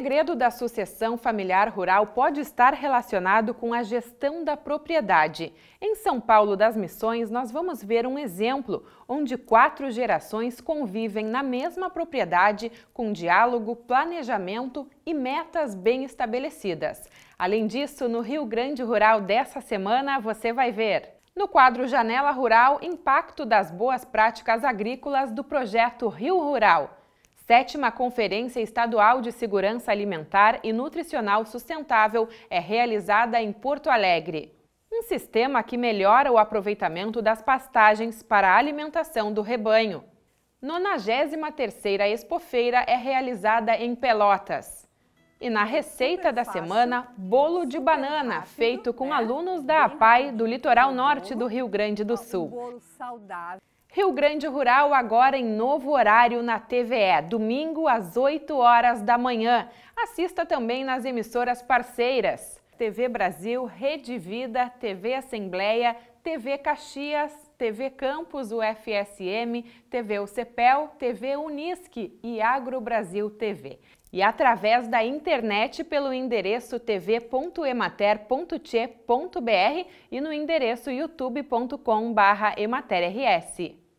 segredo da sucessão familiar rural pode estar relacionado com a gestão da propriedade. Em São Paulo das Missões, nós vamos ver um exemplo onde quatro gerações convivem na mesma propriedade com diálogo, planejamento e metas bem estabelecidas. Além disso, no Rio Grande Rural dessa semana, você vai ver. No quadro Janela Rural, impacto das boas práticas agrícolas do projeto Rio Rural. Sétima Conferência Estadual de Segurança Alimentar e Nutricional Sustentável é realizada em Porto Alegre. Um sistema que melhora o aproveitamento das pastagens para a alimentação do rebanho. 93ª Expofeira é realizada em Pelotas. E na receita da semana, bolo de banana, feito com né? alunos da APAI do litoral norte do Rio Grande do Sul. Rio Grande Rural agora em novo horário na TVE, domingo às 8 horas da manhã. Assista também nas emissoras parceiras: TV Brasil, Rede Vida, TV Assembleia, TV Caxias TV Campus UFSM, TV UCPEL, TV Unisque e Agro Brasil TV. E através da internet pelo endereço tv.emater.che.br e no endereço youtube.com/ematerrs.